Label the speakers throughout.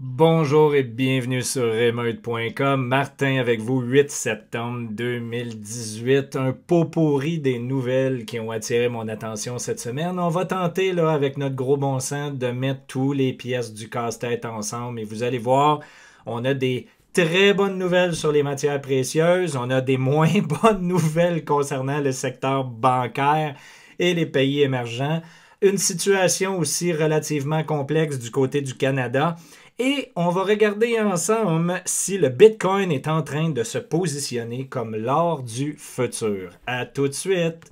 Speaker 1: Bonjour et bienvenue sur remeute.com. Martin avec vous, 8 septembre 2018. Un pot pourri des nouvelles qui ont attiré mon attention cette semaine. On va tenter, là, avec notre gros bon sens, de mettre tous les pièces du casse-tête ensemble et vous allez voir, on a des très bonnes nouvelles sur les matières précieuses. On a des moins bonnes nouvelles concernant le secteur bancaire et les pays émergents. Une situation aussi relativement complexe du côté du Canada et on va regarder ensemble si le Bitcoin est en train de se positionner comme l'or du futur. À tout de suite!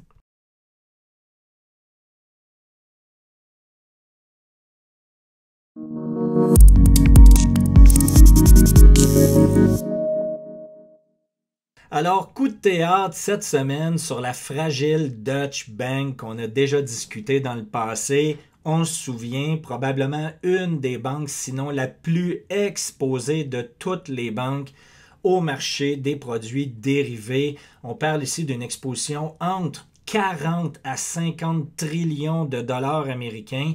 Speaker 1: Alors, coup de théâtre cette semaine sur la fragile Dutch Bank qu'on a déjà discuté dans le passé on se souvient, probablement une des banques, sinon la plus exposée de toutes les banques au marché des produits dérivés. On parle ici d'une exposition entre 40 à 50 trillions de dollars américains.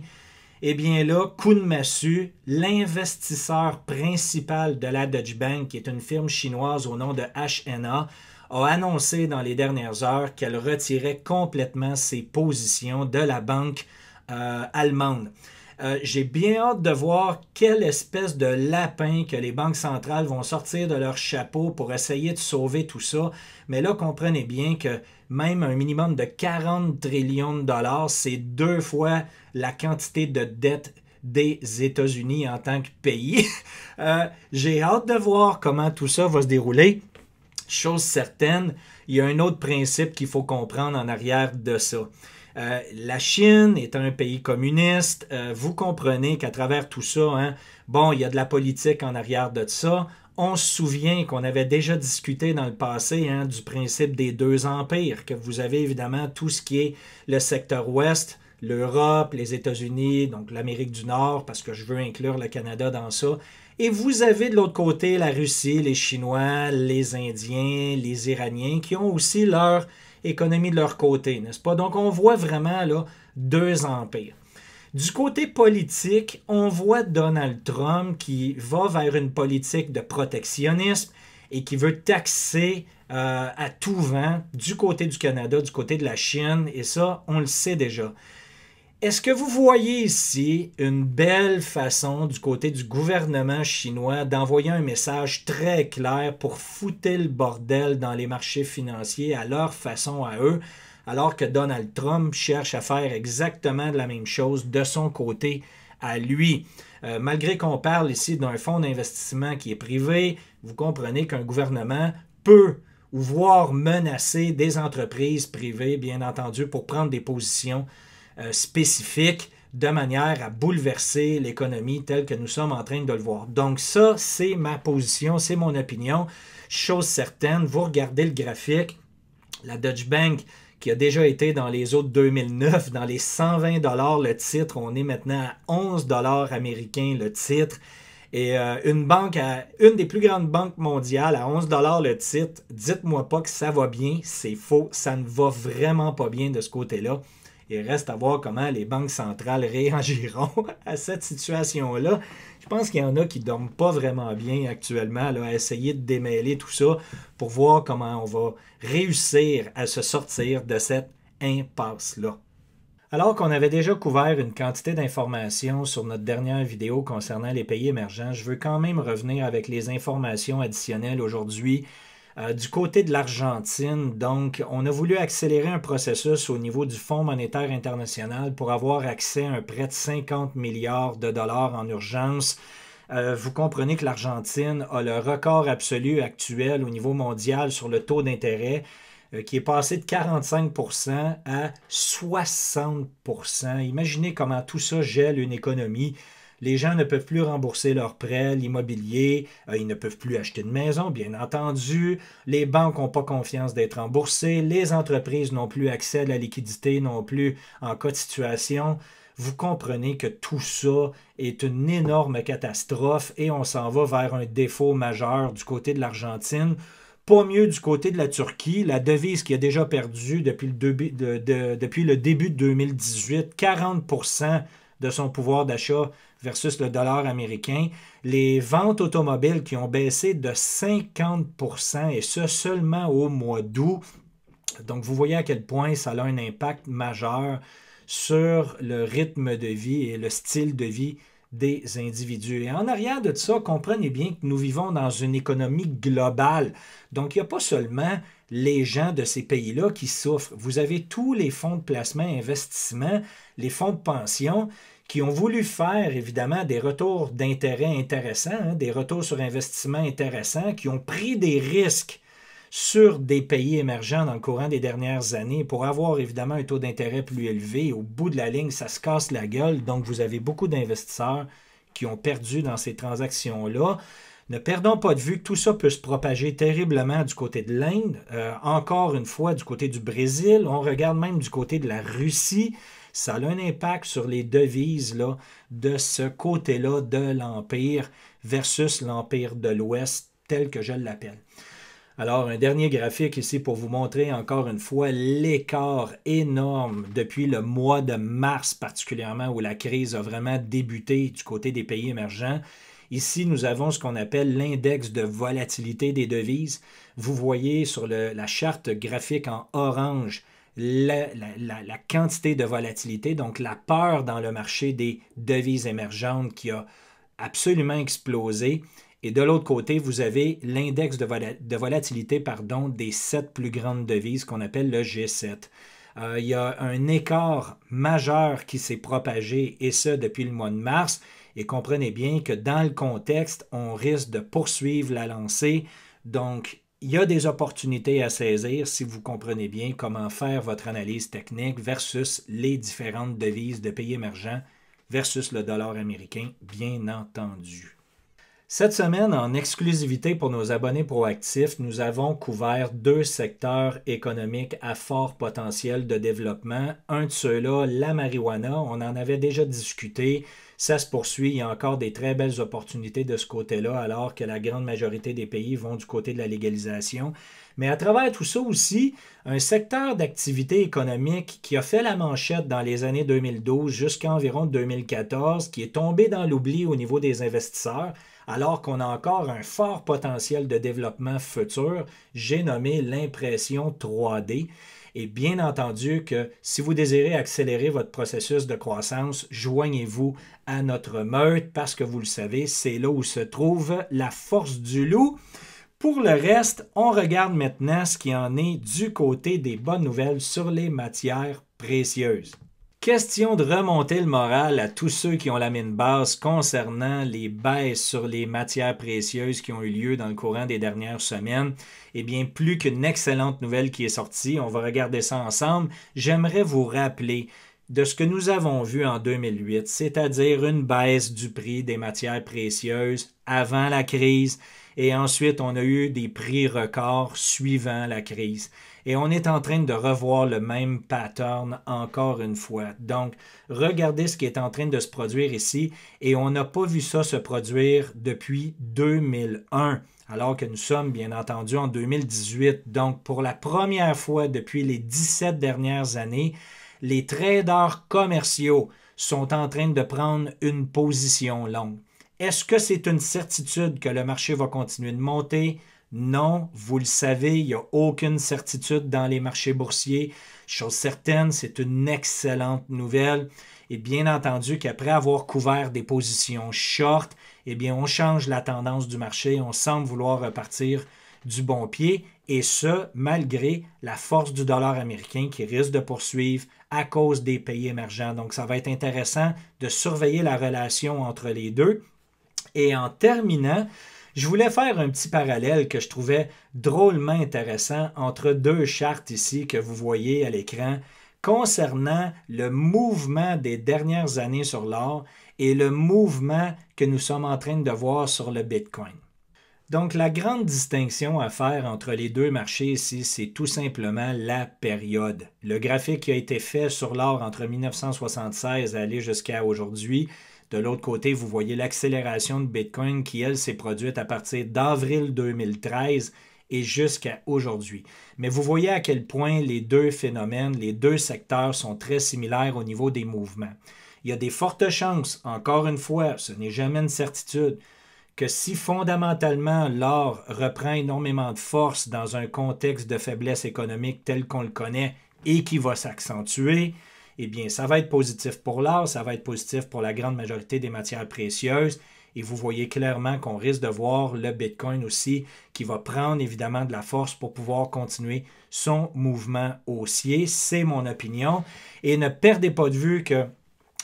Speaker 1: Eh bien là, Kun massu l'investisseur principal de la Deutsche Bank, qui est une firme chinoise au nom de HNA, a annoncé dans les dernières heures qu'elle retirait complètement ses positions de la banque euh, allemande. Euh, j'ai bien hâte de voir quelle espèce de lapin que les banques centrales vont sortir de leur chapeau pour essayer de sauver tout ça. Mais là, comprenez bien que même un minimum de 40 trillions de dollars, c'est deux fois la quantité de dette des États-Unis en tant que pays. Euh, j'ai hâte de voir comment tout ça va se dérouler. Chose certaine, il y a un autre principe qu'il faut comprendre en arrière de ça euh, la Chine est un pays communiste. Euh, vous comprenez qu'à travers tout ça, hein, bon, il y a de la politique en arrière de ça. On se souvient qu'on avait déjà discuté dans le passé hein, du principe des deux empires, que vous avez évidemment tout ce qui est le secteur ouest, l'Europe, les États-Unis, donc l'Amérique du Nord, parce que je veux inclure le Canada dans ça, et vous avez de l'autre côté la Russie, les Chinois, les Indiens, les Iraniens, qui ont aussi leur économie de leur côté, n'est-ce pas? Donc on voit vraiment là, deux empires. Du côté politique, on voit Donald Trump qui va vers une politique de protectionnisme et qui veut taxer euh, à tout vent du côté du Canada, du côté de la Chine, et ça, on le sait déjà. Est-ce que vous voyez ici une belle façon du côté du gouvernement chinois d'envoyer un message très clair pour fouter le bordel dans les marchés financiers à leur façon à eux, alors que Donald Trump cherche à faire exactement la même chose de son côté à lui? Euh, malgré qu'on parle ici d'un fonds d'investissement qui est privé, vous comprenez qu'un gouvernement peut ou voire menacer des entreprises privées, bien entendu, pour prendre des positions euh, spécifique de manière à bouleverser l'économie telle que nous sommes en train de le voir. Donc ça, c'est ma position, c'est mon opinion. Chose certaine, vous regardez le graphique, la Deutsche Bank qui a déjà été dans les autres 2009, dans les 120 dollars le titre, on est maintenant à 11 dollars américains le titre. Et euh, une banque, une des plus grandes banques mondiales à 11 dollars le titre, dites-moi pas que ça va bien, c'est faux, ça ne va vraiment pas bien de ce côté-là. Il reste à voir comment les banques centrales réagiront à cette situation-là. Je pense qu'il y en a qui ne dorment pas vraiment bien actuellement là, à essayer de démêler tout ça pour voir comment on va réussir à se sortir de cette impasse-là. Alors qu'on avait déjà couvert une quantité d'informations sur notre dernière vidéo concernant les pays émergents, je veux quand même revenir avec les informations additionnelles aujourd'hui euh, du côté de l'Argentine, donc, on a voulu accélérer un processus au niveau du Fonds monétaire international pour avoir accès à un prêt de 50 milliards de dollars en urgence. Euh, vous comprenez que l'Argentine a le record absolu actuel au niveau mondial sur le taux d'intérêt euh, qui est passé de 45% à 60%. Imaginez comment tout ça gèle une économie les gens ne peuvent plus rembourser leurs prêts, l'immobilier, euh, ils ne peuvent plus acheter de maison, bien entendu, les banques n'ont pas confiance d'être remboursées, les entreprises n'ont plus accès à la liquidité non plus en cas de situation. Vous comprenez que tout ça est une énorme catastrophe et on s'en va vers un défaut majeur du côté de l'Argentine pas mieux du côté de la Turquie. La devise qui a déjà perdu depuis le, depuis le début de 2018, 40 de son pouvoir d'achat versus le dollar américain. Les ventes automobiles qui ont baissé de 50 et ce seulement au mois d'août. Donc vous voyez à quel point ça a un impact majeur sur le rythme de vie et le style de vie des individus. Et en arrière de ça, comprenez bien que nous vivons dans une économie globale. Donc, il n'y a pas seulement les gens de ces pays-là qui souffrent. Vous avez tous les fonds de placement, investissement, les fonds de pension qui ont voulu faire évidemment des retours d'intérêt intéressants, hein, des retours sur investissement intéressants, qui ont pris des risques sur des pays émergents dans le courant des dernières années pour avoir évidemment un taux d'intérêt plus élevé. Au bout de la ligne, ça se casse la gueule. Donc, vous avez beaucoup d'investisseurs qui ont perdu dans ces transactions-là. Ne perdons pas de vue que tout ça peut se propager terriblement du côté de l'Inde, euh, encore une fois du côté du Brésil, on regarde même du côté de la Russie. Ça a un impact sur les devises là, de ce côté-là de l'Empire versus l'Empire de l'Ouest tel que je l'appelle. Alors, un dernier graphique ici pour vous montrer encore une fois l'écart énorme depuis le mois de mars particulièrement où la crise a vraiment débuté du côté des pays émergents. Ici, nous avons ce qu'on appelle l'index de volatilité des devises. Vous voyez sur la charte graphique en orange la, quantité de volatilité, donc la peur dans le marché des devises émergentes qui a absolument explosé. Et de l'autre côté, vous avez l'index de, volatilité pardon, des sept plus grandes devises qu'on appelle le G7. Euh, il y a un écart majeur qui s'est propagé, et ce depuis le mois de mars. Et comprenez bien que dans le contexte, on risque de poursuivre la lancée. Donc, il y a des opportunités à saisir si vous comprenez bien comment faire votre analyse technique versus les différentes devises de pays émergents versus le dollar américain, bien entendu. Cette semaine, en exclusivité pour nos abonnés proactifs, nous avons couvert deux secteurs économiques à fort potentiel de développement. Un de ceux-là, la marijuana, on en avait déjà discuté, ça se poursuit, il y a encore des très belles opportunités de ce côté-là, alors que la grande majorité des pays vont du côté de la légalisation. Mais à travers tout ça aussi, un secteur d'activité économique qui a fait la manchette dans les années 2012 jusqu'à environ 2014, qui est tombé dans l'oubli au niveau des investisseurs, alors qu'on a encore un fort potentiel de développement futur. J'ai nommé l'impression 3D. Et bien entendu que si vous désirez accélérer votre processus de croissance, joignez-vous à notre meute parce que vous le savez, c'est là où se trouve la force du loup. Pour le reste, on regarde maintenant ce qui en est du côté des bonnes nouvelles sur les matières précieuses. Question de remonter le moral à tous ceux qui ont la mine basse concernant les baisses sur les matières précieuses qui ont eu lieu dans le courant des dernières semaines. Eh bien, plus qu'une excellente nouvelle qui est sortie, on va regarder ça ensemble. J'aimerais vous rappeler de ce que nous avons vu en 2008, c'est-à-dire une baisse du prix des matières précieuses avant la crise, et ensuite on a eu des prix records suivant la crise. Et on est en train de revoir le même pattern encore une fois. Donc, regardez ce qui est en train de se produire ici. Et on n'a pas vu ça se produire depuis 2001 alors que nous sommes bien entendu en 2018. Donc pour la première fois depuis les 17 dernières années, les traders commerciaux sont en train de prendre une position longue. Est-ce que c'est une certitude que le marché va continuer de monter? Non, vous le savez, il n'y a aucune certitude dans les marchés boursiers. Chose certaine, c'est une excellente nouvelle. Et bien entendu qu'après avoir couvert des positions short, eh bien, on change la tendance du marché. On semble vouloir repartir du bon pied. Et ce, malgré la force du dollar américain qui risque de poursuivre à cause des pays émergents. Donc, ça va être intéressant de surveiller la relation entre les deux. Et en terminant, je voulais faire un petit parallèle que je trouvais drôlement intéressant entre deux chartes ici que vous voyez à l'écran concernant le mouvement des dernières années sur l'or et le mouvement que nous sommes en train de voir sur le Bitcoin. Donc la grande distinction à faire entre les deux marchés ici, c'est tout simplement la période. Le graphique qui a été fait sur l'or entre 1976 et aller jusqu'à aujourd'hui, de l'autre côté, vous voyez l'accélération de Bitcoin qui, elle, s'est produite à partir d'avril 2013 et jusqu'à aujourd'hui. Mais vous voyez à quel point les deux phénomènes, les deux secteurs sont très similaires au niveau des mouvements. Il y a des fortes chances, encore une fois, ce n'est jamais une certitude, que si fondamentalement l'or reprend énormément de force dans un contexte de faiblesse économique tel qu'on le connaît et qui va s'accentuer, eh bien, ça va être positif pour l'art, ça va être positif pour la grande majorité des matières précieuses. Et vous voyez clairement qu'on risque de voir le Bitcoin aussi qui va prendre évidemment de la force pour pouvoir continuer son mouvement haussier. C'est mon opinion. Et ne perdez pas de vue que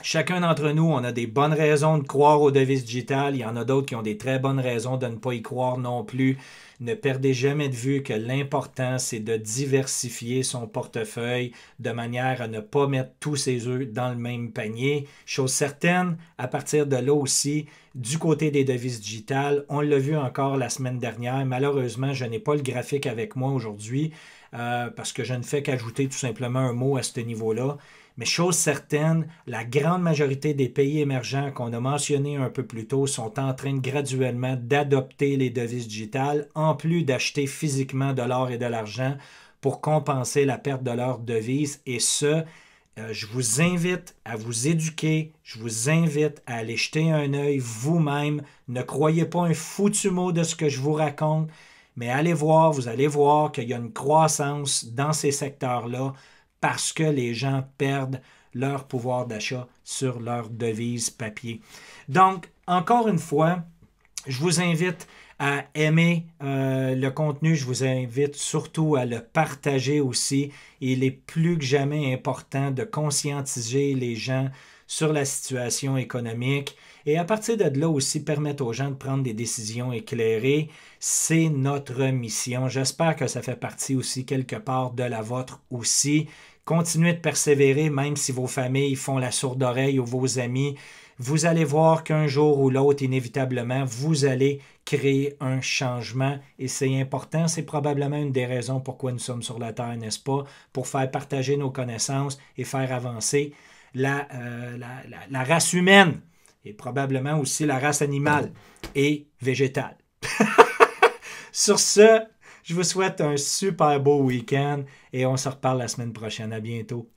Speaker 1: Chacun d'entre nous, on a des bonnes raisons de croire aux devises digitales. Il y en a d'autres qui ont des très bonnes raisons de ne pas y croire non plus. Ne perdez jamais de vue que l'important, c'est de diversifier son portefeuille de manière à ne pas mettre tous ses œufs dans le même panier. Chose certaine, à partir de là aussi, du côté des devises digitales, on l'a vu encore la semaine dernière. Malheureusement, je n'ai pas le graphique avec moi aujourd'hui euh, parce que je ne fais qu'ajouter tout simplement un mot à ce niveau-là. Mais chose certaine, la grande majorité des pays émergents qu'on a mentionnés un peu plus tôt sont en train graduellement d'adopter les devises digitales, en plus d'acheter physiquement de l'or et de l'argent pour compenser la perte de leurs devises. Et ce, euh, je vous invite à vous éduquer, je vous invite à aller jeter un œil vous-même. Ne croyez pas un foutu mot de ce que je vous raconte, mais allez voir, vous allez voir qu'il y a une croissance dans ces secteurs-là parce que les gens perdent leur pouvoir d'achat sur leur devise papier. Donc, encore une fois, je vous invite à aimer euh, le contenu. Je vous invite surtout à le partager aussi. Il est plus que jamais important de conscientiser les gens sur la situation économique et à partir de là aussi permettre aux gens de prendre des décisions éclairées. C'est notre mission. J'espère que ça fait partie aussi quelque part de la vôtre aussi. Continuez de persévérer même si vos familles font la sourde oreille ou vos amis. Vous allez voir qu'un jour ou l'autre, inévitablement, vous allez créer un changement et c'est important. C'est probablement une des raisons pourquoi nous sommes sur la Terre, n'est-ce pas? Pour faire partager nos connaissances et faire avancer euh, la, race humaine et probablement aussi la race animale et végétale. Sur ce, je vous souhaite un super beau week-end et on se reparle la semaine prochaine. À bientôt.